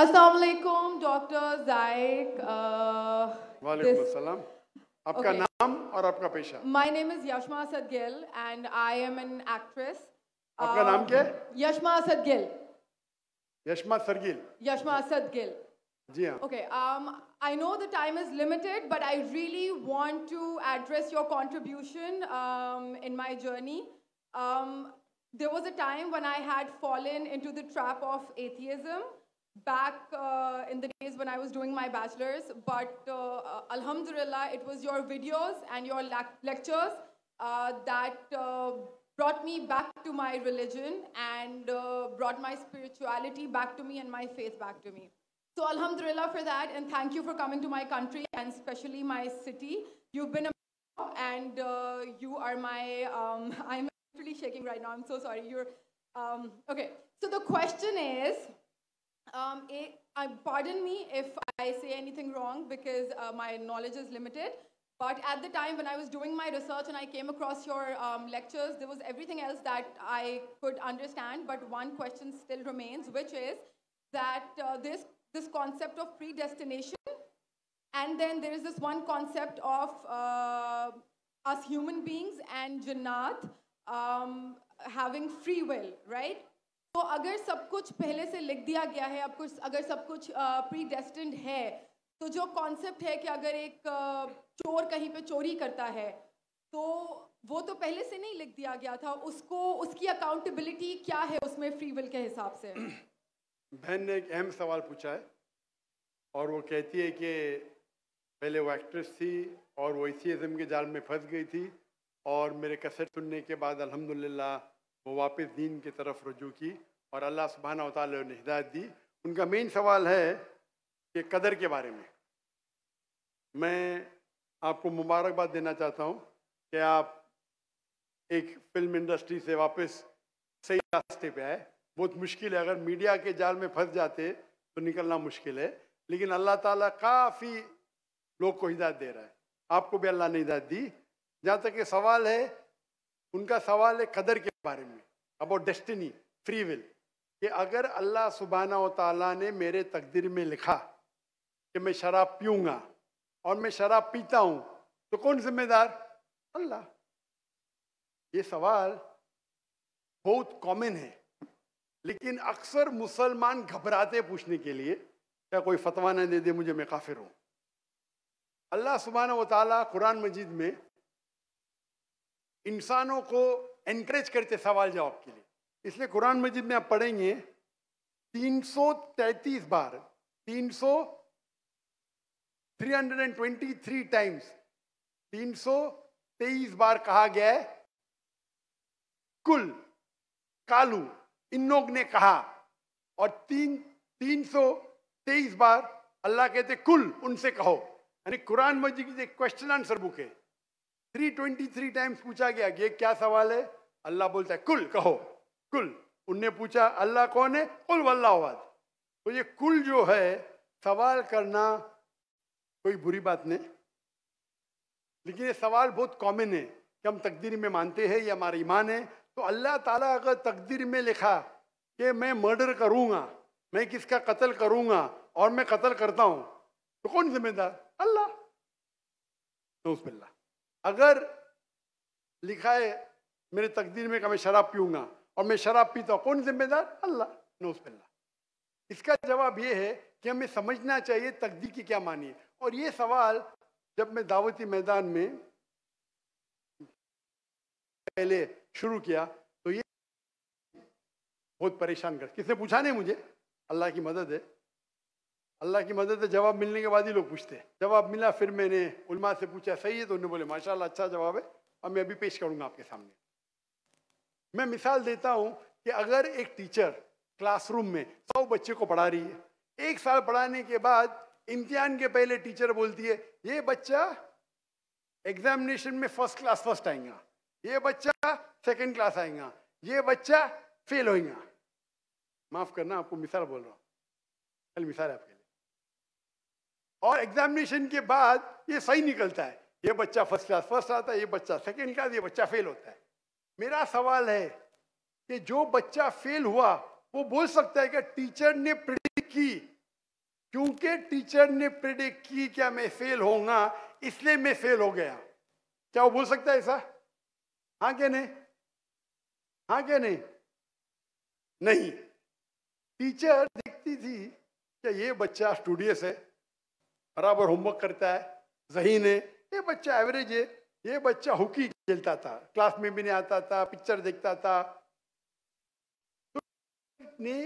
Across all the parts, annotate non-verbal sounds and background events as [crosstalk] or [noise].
अस्सलाम डॉक्टर जायक वालेकुम अस्सलाम आपका okay. नाम और आपका पेशा my name is Yashma Asad Gill and I am an actress आपका नाम क्या है यशमा असद गिल यशमा सरगिल Yashma Asad Gill ji okay trap of atheism back uh, in the days when I was doing my bachelor's. But uh, uh alhamdulillah, it was your videos and your lectures uh, that uh, brought me back to my religion and uh, brought my spirituality back to me and my faith back to me. So alhamdulillah for that and thank you for coming to my country and especially my city. You've been a and you are my, um, [laughs] I'm literally shaking right now, I'm so sorry. You're, um, okay, so the question is, um, eh, pardon me if I say anything wrong because uh, my knowledge is limited. But at the time when I was doing my research and I came across your um, lectures, there was everything else that I could understand. But one question still remains, which is that uh, this, this concept of predestination, and then there is this one concept of uh, us human beings and Jannat um, having free will, right? तो अगर सब कुछ पहले से लिख दिया गया है अब कुछ अगर सब कुछ प्री डेस्टिंड है तो जो कॉन्सेप्ट है कि अगर एक चोर कहीं पे चोरी करता है तो वो तो पहले से नहीं लिख दिया गया था उसको उसकी अकाउंटेबिलिटी क्या है उसमें फ्री विल के हिसाब से [clears throat] बहन ने एक अहम सवाल पूछा है और वो कहती है कि पहले वो एक्ट्रेस थी और वो इसी के जाल में फंस गई थी और मेरे कसर सुनने के बाद अल्हम्दुलिल्लाह वो वापस दीन की तरफ रजू की और अल्लाह सुबहाना ताल ने हिदायत दी उनका मेन सवाल है कि कदर के बारे में मैं आपको मुबारकबाद देना चाहता हूँ कि आप एक फिल्म इंडस्ट्री से वापस सही रास्ते पे आए बहुत मुश्किल है अगर मीडिया के जाल में फंस जाते तो निकलना मुश्किल है लेकिन अल्लाह ताला काफ़ी लोग को हिदायत दे रहा है आपको भी अल्लाह ने हिदायत दी जहाँ तक ये सवाल है उनका सवाल है कदर के बारे में अबाउट डेस्टिनी फ्री विल कि अगर अल्लाह सुबहाना ताला ने मेरे तकदीर में लिखा कि मैं शराब पीऊँगा और मैं शराब पीता हूँ तो कौन जिम्मेदार अल्लाह ये सवाल बहुत कॉमन है लेकिन अक्सर मुसलमान घबराते पूछने के लिए क्या कोई फतवा ना दे दे मुझे मैं काफिर हूँ अल्लाह सुबहाना वाली कुरान मजीद में इंसानों को एनकरेज करते सवाल जवाब के लिए इसलिए कुरान मजिद में आप पढ़ेंगे 333 बार 300 323 टाइम्स 323 बार कहा गया है कुल कालू इन लोग ने कहा और तीन तीन तेईस बार अल्लाह कहते कुल उनसे कहो यानी कुरान मजिद एक क्वेश्चन आंसर बुक है 323 टाइम्स पूछा गया ये क्या सवाल है अल्लाह बोलता है कुल कहो कुल उनने पूछा अल्लाह कौन है कुल वल्लावाद तो ये कुल जो है सवाल करना कोई बुरी बात नहीं लेकिन ये सवाल बहुत कॉमन है कि हम तकदीर में मानते हैं या हमारा ईमान है तो अल्लाह ताला अगर तकदीर में लिखा कि मैं मर्डर करूँगा मैं किसका कत्ल करूँगा और मैं कत्ल करता हूँ तो कौन जिम्मेदार अल्लाह अगर लिखा है मेरे तकदीर में कहा मैं शराब पीऊँगा और मैं शराब पीता हूँ कौन जिम्मेदार अल्लाह नौजबिल्ला इसका जवाब ये है कि हमें समझना चाहिए तकदीर की क्या मानिए और ये सवाल जब मैं दावती मैदान में पहले शुरू किया तो ये बहुत परेशान कर किसने पूछा नहीं मुझे अल्लाह की मदद है अल्लाह की मदद से जवाब मिलने के बाद ही लोग पूछते हैं जवाब मिला फिर मैंने उलमा से पूछा सही है तो उन्होंने बोले माशाल्लाह अच्छा जवाब है और मैं अभी पेश करूंगा आपके सामने मैं मिसाल देता हूं कि अगर एक टीचर क्लासरूम में सौ बच्चे को पढ़ा रही है एक साल पढ़ाने के बाद इम्तिहान के पहले टीचर बोलती है ये बच्चा एग्जामिनेशन में फर्स्ट क्लास फर्स्ट आएगा ये बच्चा सेकंड क्लास आएगा ये बच्चा फेल होएगा माफ करना आपको मिसाल बोल रहा हूँ कल मिसाल है आपके लिए और एग्जामिनेशन के बाद ये सही निकलता है ये बच्चा फर्स्ट क्लास फर्स्ट आता है ये बच्चा सेकेंड क्लास ये बच्चा फेल होता है मेरा सवाल है कि जो बच्चा फेल हुआ वो बोल सकता है कि टीचर ने प्रिडिक्ट की क्योंकि टीचर ने प्रिडिक्ट की क्या मैं फेल होगा इसलिए मैं फेल हो गया क्या वो बोल सकता है ऐसा हाँ क्या नहीं हाँ क्या नहीं नहीं टीचर देखती थी कि ये बच्चा स्टूडियस है बराबर होमवर्क करता है जहीन है ये बच्चा एवरेज है ये बच्चा हॉकी खेलता था क्लास में भी नहीं आता था पिक्चर देखता था तो ने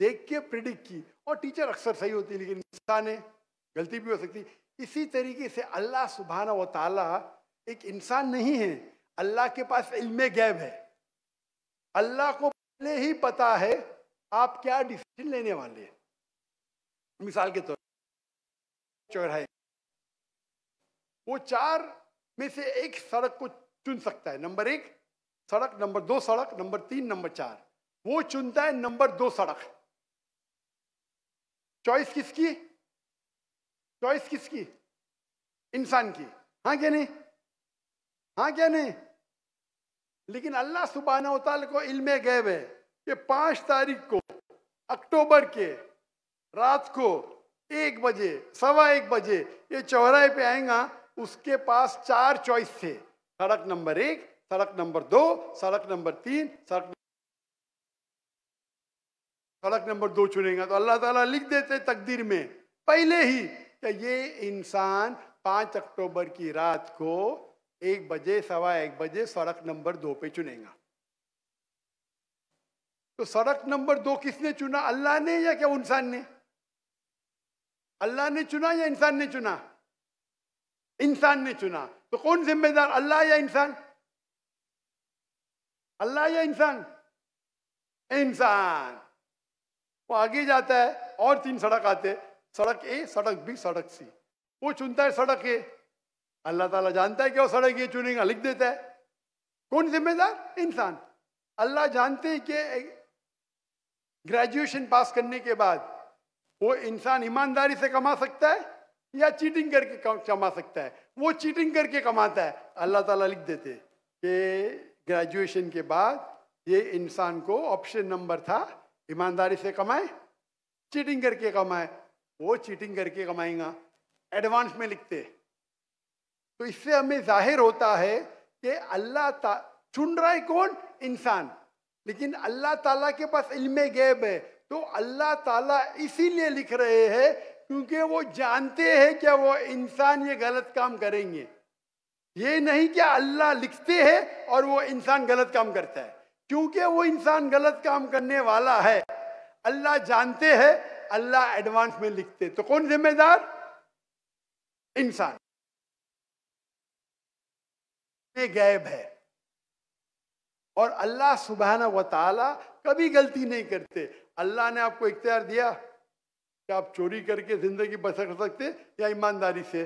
देख के प्रिडिक्ट की और टीचर अक्सर सही होती लेकिन इंसान है गलती भी हो सकती इसी तरीके से अल्लाह सुबहाना व ताला एक इंसान नहीं है अल्लाह के पास इल्म गैब है अल्लाह को पहले ही पता है आप क्या डिसीजन लेने वाले हैं मिसाल के तौर चौराहे वो चार में से एक सड़क को चुन सकता है नंबर एक सड़क नंबर दो सड़क नंबर तीन नंबर चार वो चुनता है नंबर दो सड़क चॉइस किसकी चॉइस किसकी इंसान की हाँ क्या नहीं हाँ क्या नहीं लेकिन अल्लाह सुबहाना उताल को इल्मे गैब है कि पांच तारीख को अक्टूबर के रात को एक बजे सवा एक बजे ये चौराहे पे आएगा उसके पास चार चॉइस थे सड़क नंबर एक सड़क नंबर दो सड़क नंबर तीन सड़क सड़क नंबर दो चुनेगा तो अल्लाह ताला लिख देते तकदीर में पहले ही कि ये इंसान पांच अक्टूबर की रात को एक बजे सवा एक बजे सड़क नंबर दो पे चुनेगा तो सड़क नंबर दो किसने चुना अल्लाह ने या क्या इंसान ने अल्लाह ने चुना या इंसान ने चुना इंसान ने चुना तो कौन जिम्मेदार अल्लाह या इंसान अल्लाह या इंसान इंसान वो आगे जाता है और तीन सड़क आते सड़क ए सड़क बी सड़क सी वो चुनता है सड़क ए अल्लाह ताला जानता है कि वो सड़क ये चुनेगा लिख देता है कौन जिम्मेदार इंसान अल्लाह जानते हैं कि ग्रेजुएशन पास करने के बाद वो इंसान ईमानदारी से कमा सकता है या चीटिंग करके कमा सकता है वो चीटिंग करके कमाता है अल्लाह ताला लिख देते कि ग्रेजुएशन के बाद ये इंसान को ऑप्शन नंबर था ईमानदारी से कमाए चीटिंग करके कमाए वो चीटिंग करके कमाएगा एडवांस में लिखते तो इससे हमें जाहिर होता है कि अल्लाह चुन रहा है कौन इंसान लेकिन अल्लाह ताला के पास इल्म गैब है तो अल्लाह ताला इसीलिए लिख रहे हैं क्योंकि वो जानते हैं कि वो इंसान ये गलत काम करेंगे ये नहीं कि अल्लाह लिखते हैं और वो इंसान गलत काम करता है क्योंकि वो इंसान गलत काम करने वाला है अल्लाह जानते हैं अल्लाह एडवांस में लिखते तो कौन जिम्मेदार इंसान गैब है और अल्लाह सुबहाना व कभी गलती नहीं करते अल्लाह ने आपको इख्तियार दिया क्या आप चोरी करके ज़िंदगी बसर सकते या ईमानदारी से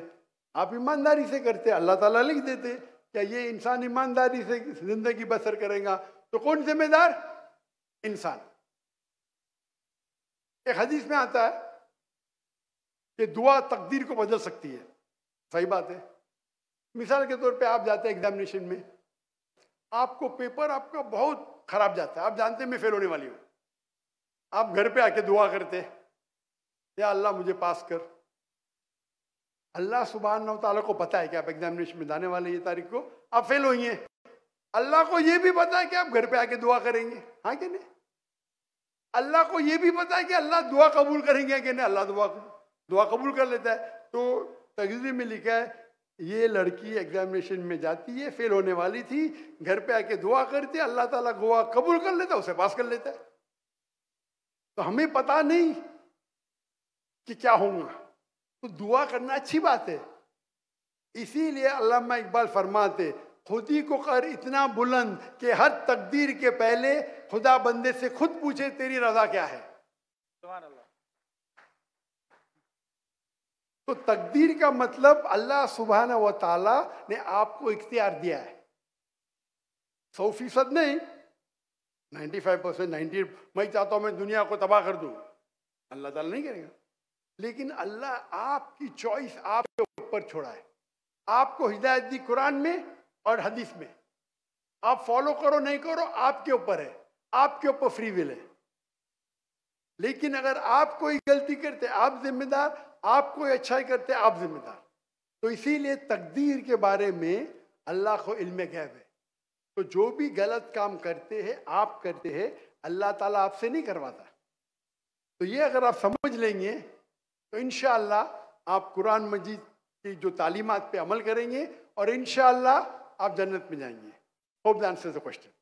आप ईमानदारी से करते अल्लाह ताला लिख देते क्या ये इंसान ईमानदारी से ज़िंदगी बसर करेगा तो कौन जिम्मेदार इंसान एक हदीस में आता है कि दुआ तकदीर को बदल सकती है सही बात है मिसाल के तौर पे आप जाते हैं एग्जामिनेशन में आपको पेपर आपका बहुत खराब जाता है आप जानते हैं मैं फेल होने वाली हूँ आप घर पे आके दुआ करते हैं या अल्लाह मुझे पास कर अल्लाह सुबहान तला को पता है कि आप एग्जामिनेशन में जाने वाले ये तारीख को आप फेल होंगे अल्लाह को ये भी पता है कि आप घर पे आके दुआ करेंगे हाँ कि नहीं अल्लाह को ये भी पता है कि अल्लाह दुआ कबूल करेंगे कि नहीं अल्लाह दुआ दुआ कबूल कर लेता है तो तकजीर में लिखा है ये लड़की एग्जामिनेशन में जाती है फेल होने वाली थी घर पे आके दुआ करती अल्लाह ताला दुआ कबूल कर लेता है उसे पास कर लेता है तो हमें पता नहीं कि क्या होगा तो दुआ करना अच्छी बात है इसीलिए अल्लाह इकबाल फरमाते खुदी को कर इतना बुलंद कि हर तकदीर के पहले खुदा बंदे से खुद पूछे तेरी रजा क्या है तो तकदीर का मतलब अल्लाह सुबहाना व ताला ने आपको इख्तियार दिया है सौ फीसद नहीं नाइन्टी फाइव परसेंट नाइन्टी मैं चाहता हूँ मैं दुनिया को तबाह कर दूँ अल्लाह ताला नहीं करेगा लेकिन अल्लाह आपकी चॉइस आपके ऊपर छोड़ा है आपको हिदायत दी कुरान में और हदीस में आप फॉलो करो नहीं करो आपके ऊपर है आपके ऊपर फ्री विल है लेकिन अगर आप कोई गलती करते आप जिम्मेदार आप कोई अच्छाई करते आप जिम्मेदार तो इसीलिए तकदीर के बारे में अल्लाह को इल्म गैब है तो जो भी गलत काम करते हैं आप करते हैं अल्लाह ताला आपसे नहीं करवाता तो ये अगर आप समझ लेंगे तो इन आप कुरान मजीद की जो तालीमत पे अमल करेंगे और इन आप जन्नत में जाएंगे hope the answer the question